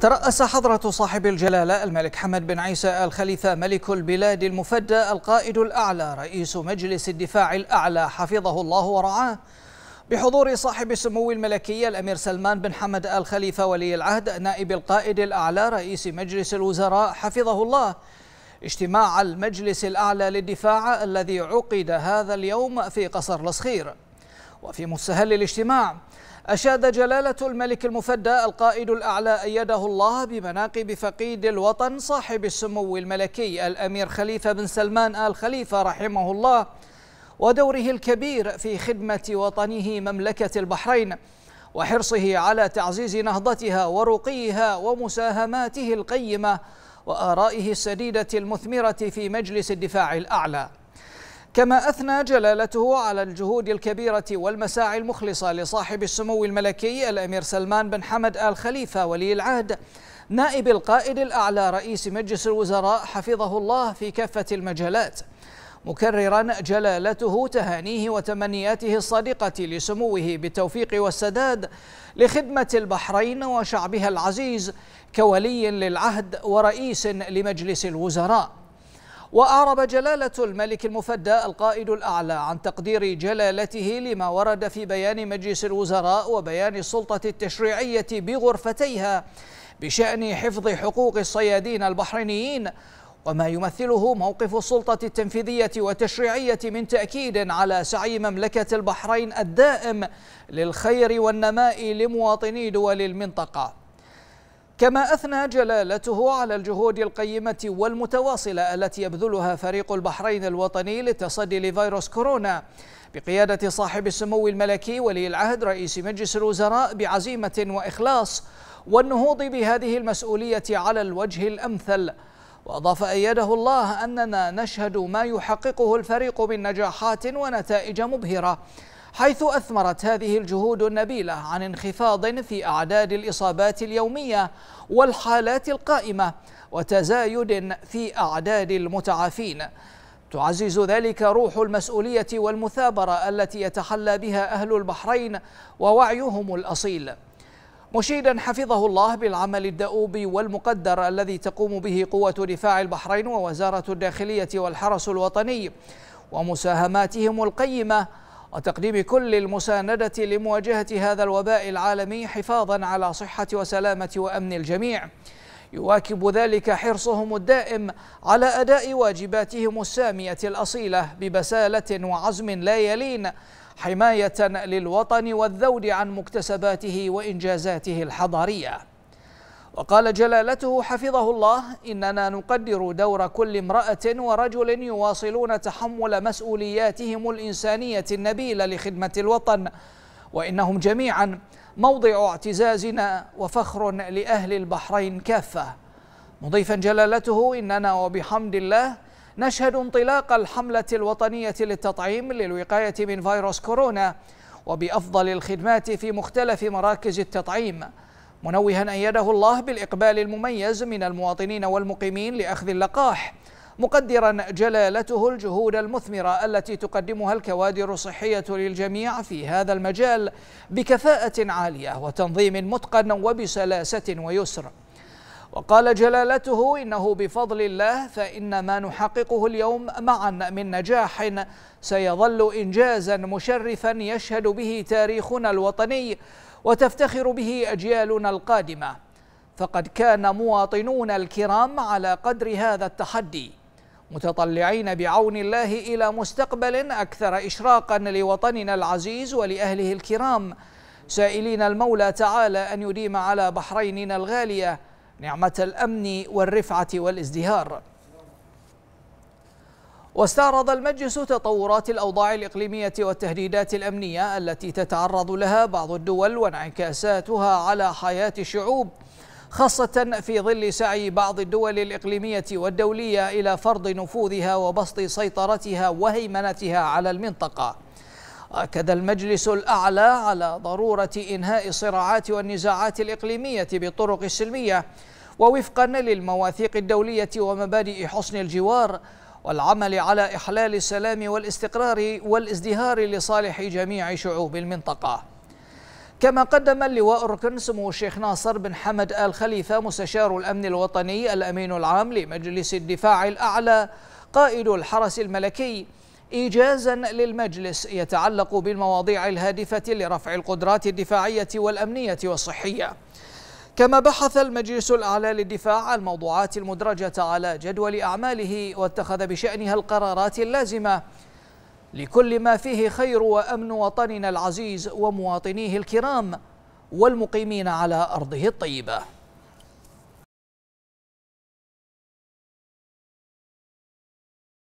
ترأس حضرة صاحب الجلالة الملك حمد بن عيسى الخليفة ملك البلاد المفدى القائد الأعلى رئيس مجلس الدفاع الأعلى حفظه الله ورعاه بحضور صاحب السمو الملكي الأمير سلمان بن حمد آل خليفة ولي العهد نائب القائد الأعلى رئيس مجلس الوزراء حفظه الله اجتماع المجلس الأعلى للدفاع الذي عقد هذا اليوم في قصر لصخير وفي مستهل الاجتماع أشاد جلالة الملك المفدى القائد الأعلى أيده الله بمناقب فقيد الوطن صاحب السمو الملكي الأمير خليفة بن سلمان آل خليفة رحمه الله ودوره الكبير في خدمة وطنه مملكة البحرين وحرصه على تعزيز نهضتها ورقيها ومساهماته القيمة وآرائه السديدة المثمرة في مجلس الدفاع الأعلى كما أثنى جلالته على الجهود الكبيرة والمساعي المخلصة لصاحب السمو الملكي الأمير سلمان بن حمد آل خليفة ولي العهد نائب القائد الأعلى رئيس مجلس الوزراء حفظه الله في كافة المجالات مكررا جلالته تهانيه وتمنياته الصادقة لسموه بالتوفيق والسداد لخدمة البحرين وشعبها العزيز كولي للعهد ورئيس لمجلس الوزراء وأعرب جلالة الملك المفدى القائد الأعلى عن تقدير جلالته لما ورد في بيان مجلس الوزراء وبيان السلطة التشريعية بغرفتيها بشأن حفظ حقوق الصيادين البحرينيين وما يمثله موقف السلطة التنفيذية والتشريعية من تأكيد على سعي مملكة البحرين الدائم للخير والنماء لمواطني دول المنطقة كما أثنى جلالته على الجهود القيمة والمتواصلة التي يبذلها فريق البحرين الوطني للتصدي لفيروس كورونا بقيادة صاحب السمو الملكي ولي العهد رئيس مجلس الوزراء بعزيمة وإخلاص والنهوض بهذه المسؤولية على الوجه الأمثل وأضاف أيده الله أننا نشهد ما يحققه الفريق من نجاحات ونتائج مبهرة حيث أثمرت هذه الجهود النبيلة عن انخفاض في أعداد الإصابات اليومية والحالات القائمة وتزايد في أعداد المتعافين تعزز ذلك روح المسؤولية والمثابرة التي يتحلى بها أهل البحرين ووعيهم الأصيل مشيدا حفظه الله بالعمل الدؤوب والمقدر الذي تقوم به قوة دفاع البحرين ووزارة الداخلية والحرس الوطني ومساهماتهم القيمة وتقديم كل المساندة لمواجهة هذا الوباء العالمي حفاظا على صحة وسلامة وأمن الجميع يواكب ذلك حرصهم الدائم على أداء واجباتهم السامية الأصيلة ببسالة وعزم لا يلين حماية للوطن والذود عن مكتسباته وإنجازاته الحضارية وقال جلالته حفظه الله إننا نقدر دور كل امرأة ورجل يواصلون تحمل مسؤولياتهم الإنسانية النبيلة لخدمة الوطن وإنهم جميعا موضع اعتزازنا وفخر لأهل البحرين كافة مضيفا جلالته إننا وبحمد الله نشهد انطلاق الحملة الوطنية للتطعيم للوقاية من فيروس كورونا وبأفضل الخدمات في مختلف مراكز التطعيم منوها أيده الله بالإقبال المميز من المواطنين والمقيمين لأخذ اللقاح مقدرا جلالته الجهود المثمرة التي تقدمها الكوادر الصحية للجميع في هذا المجال بكفاءة عالية وتنظيم متقن وبسلاسة ويسر وقال جلالته إنه بفضل الله فإن ما نحققه اليوم معا من نجاح سيظل إنجازا مشرفا يشهد به تاريخنا الوطني وتفتخر به أجيالنا القادمة فقد كان مواطنون الكرام على قدر هذا التحدي متطلعين بعون الله إلى مستقبل أكثر إشراقا لوطننا العزيز ولأهله الكرام سائلين المولى تعالى أن يديم على بحريننا الغالية نعمة الأمن والرفعة والازدهار واستعرض المجلس تطورات الأوضاع الإقليمية والتهديدات الأمنية التي تتعرض لها بعض الدول وانعكاساتها على حياة الشعوب خاصة في ظل سعي بعض الدول الإقليمية والدولية إلى فرض نفوذها وبسط سيطرتها وهيمنتها على المنطقة أكد المجلس الأعلى على ضرورة إنهاء الصراعات والنزاعات الإقليمية بالطرق السلمية ووفقا للمواثيق الدولية ومبادئ حسن الجوار والعمل على إحلال السلام والاستقرار والازدهار لصالح جميع شعوب المنطقة كما قدم اللواء الركن سمو الشيخ ناصر بن حمد آل خليفة مستشار الأمن الوطني الأمين العام لمجلس الدفاع الأعلى قائد الحرس الملكي إيجازا للمجلس يتعلق بالمواضيع الهادفة لرفع القدرات الدفاعية والأمنية والصحية كما بحث المجلس الأعلى للدفاع الموضوعات المدرجة على جدول أعماله واتخذ بشأنها القرارات اللازمة لكل ما فيه خير وأمن وطننا العزيز ومواطنيه الكرام والمقيمين على أرضه الطيبة